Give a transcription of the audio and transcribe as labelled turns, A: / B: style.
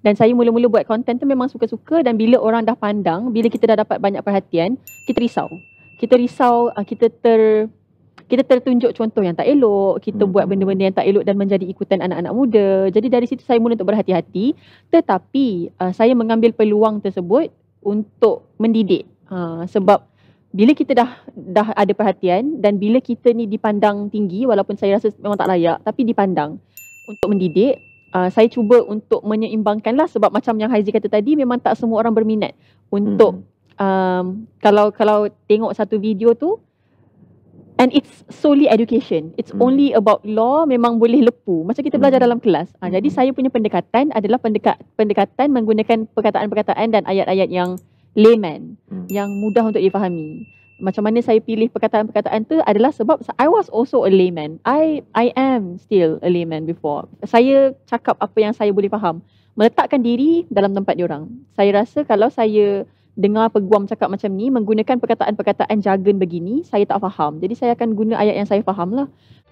A: dan saya mula-mula buat konten tu memang suka-suka dan bila orang dah pandang, bila kita dah dapat banyak perhatian, kita risau. Kita risau ah, kita ter kita tertunjuk contoh yang tak elok, kita hmm. buat benda-benda yang tak elok dan menjadi ikutan anak-anak muda. Jadi dari situ saya mula untuk berhati-hati, tetapi uh, saya mengambil peluang tersebut untuk mendidik. Uh, sebab bila kita dah dah ada perhatian dan bila kita ni dipandang tinggi walaupun saya rasa memang tak layak tapi dipandang untuk mendidik uh, saya cuba untuk menyeimbangkan lah sebab macam yang Haizi kata tadi memang tak semua orang berminat untuk hmm. um, kalau kalau tengok satu video tu and it's solely education it's hmm. only about law memang boleh lepu macam kita belajar hmm. dalam kelas uh, hmm. jadi saya punya pendekatan adalah pendekat, pendekatan menggunakan perkataan-perkataan dan ayat-ayat yang layman hmm. yang mudah untuk difahami macam mana saya pilih perkataan-perkataan tu adalah sebab I was also a layman. I I am still a layman before. Saya cakap apa yang saya boleh faham. Meletakkan diri dalam tempat orang. Saya rasa kalau saya dengar peguam cakap macam ni menggunakan perkataan-perkataan jargon begini, saya tak faham. Jadi saya akan guna ayat yang saya faham lah.